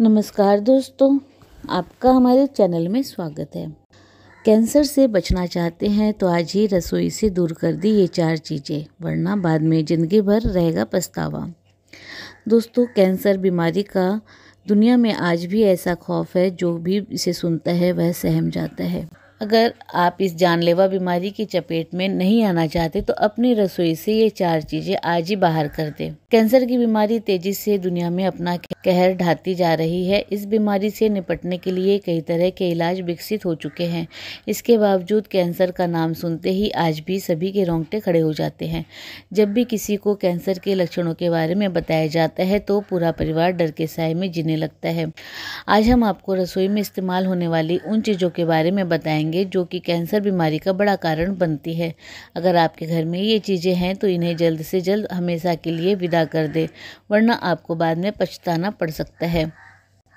नमस्कार दोस्तों आपका हमारे चैनल में स्वागत है कैंसर से बचना चाहते हैं तो आज ही रसोई से दूर कर दी ये चार चीज़ें वरना बाद में ज़िंदगी भर रहेगा पछतावा दोस्तों कैंसर बीमारी का दुनिया में आज भी ऐसा खौफ है जो भी इसे सुनता है वह सहम जाता है अगर आप इस जानलेवा बीमारी की चपेट में नहीं आना चाहते तो अपनी रसोई से ये चार चीजें आज ही बाहर कर दें। कैंसर की बीमारी तेजी से दुनिया में अपना कहर ढाती जा रही है इस बीमारी से निपटने के लिए कई तरह के इलाज विकसित हो चुके हैं इसके बावजूद कैंसर का नाम सुनते ही आज भी सभी के रोंगटे खड़े हो जाते हैं जब भी किसी को कैंसर के लक्षणों के बारे में बताया जाता है तो पूरा परिवार डर के साय में जीने लगता है आज हम आपको रसोई में इस्तेमाल होने वाली उन चीज़ों के बारे में बताएंगे जाएंगे जो कि कैंसर बीमारी का बड़ा कारण बनती है अगर आपके घर में ये चीज़ें हैं तो इन्हें जल्द से जल्द हमेशा के लिए विदा कर दे वरना आपको बाद में पछताना पड़ सकता है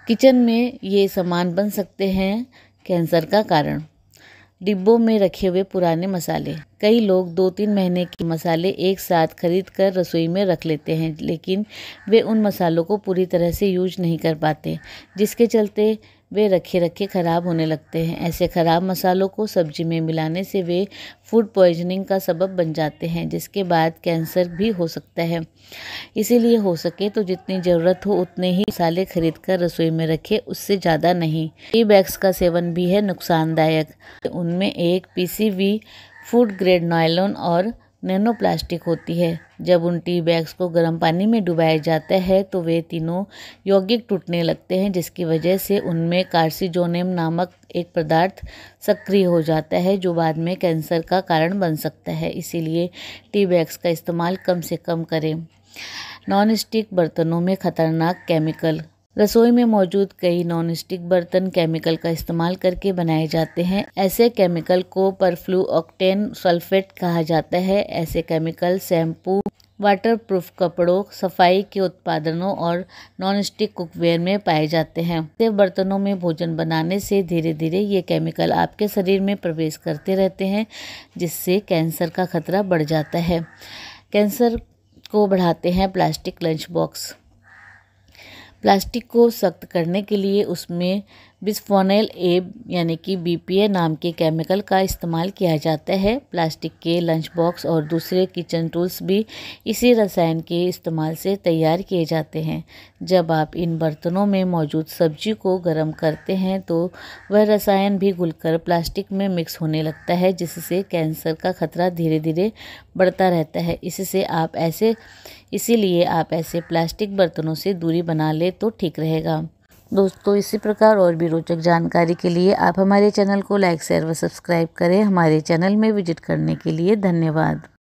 किचन में ये सामान बन सकते हैं कैंसर का कारण डिब्बों में रखे हुए पुराने मसाले कई लोग दो तीन महीने के मसाले एक साथ खरीद कर रसोई में रख लेते हैं लेकिन वे उन मसालों को पूरी तरह से यूज नहीं कर पाते जिसके चलते वे रखे रखे ख़राब होने लगते हैं ऐसे ख़राब मसालों को सब्जी में मिलाने से वे फूड पॉइजनिंग का सबब बन जाते हैं जिसके बाद कैंसर भी हो सकता है इसीलिए हो सके तो जितनी ज़रूरत हो उतने ही मसाले खरीद कर रसोई में रखें उससे ज़्यादा नहीं टी बैग्स का सेवन भी है नुकसानदायक उनमें एक पीसीवी फूड ग्रेड नायलॉन और नैनो प्लास्टिक होती है जब उन टी बैग्स को गर्म पानी में डुबाया जाता है तो वे तीनों यौगिक टूटने लगते हैं जिसकी वजह से उनमें कार्सिजोनेम नामक एक पदार्थ सक्रिय हो जाता है जो बाद में कैंसर का कारण बन सकता है इसीलिए टी बैग्स का इस्तेमाल कम से कम करें नॉन स्टिक बर्तनों में खतरनाक केमिकल रसोई में मौजूद कई नॉन स्टिक बर्तन केमिकल का इस्तेमाल करके बनाए जाते हैं ऐसे केमिकल को परफ्लू ऑक्टेन सल्फेट कहा जाता है ऐसे केमिकल शैम्पू वाटरप्रूफ कपड़ों सफाई के उत्पादनों और नॉनस्टिक कुकवेयर में पाए जाते हैं ऐसे बर्तनों में भोजन बनाने से धीरे धीरे ये केमिकल आपके शरीर में प्रवेश करते रहते हैं जिससे कैंसर का खतरा बढ़ जाता है कैंसर को बढ़ाते हैं प्लास्टिक लंच बॉक्स प्लास्टिक को सख्त करने के लिए उसमें बिस्फोनल ए यानी कि बी नाम के केमिकल का इस्तेमाल किया जाता है प्लास्टिक के लंच बॉक्स और दूसरे किचन टूल्स भी इसी रसायन के इस्तेमाल से तैयार किए जाते हैं जब आप इन बर्तनों में मौजूद सब्जी को गर्म करते हैं तो वह रसायन भी घुलकर प्लास्टिक में मिक्स होने लगता है जिससे कैंसर का खतरा धीरे धीरे बढ़ता रहता है इससे आप ऐसे इसीलिए आप ऐसे प्लास्टिक बर्तनों से दूरी बना ले तो ठीक रहेगा दोस्तों इसी प्रकार और भी रोचक जानकारी के लिए आप हमारे चैनल को लाइक शेयर व सब्सक्राइब करें हमारे चैनल में विजिट करने के लिए धन्यवाद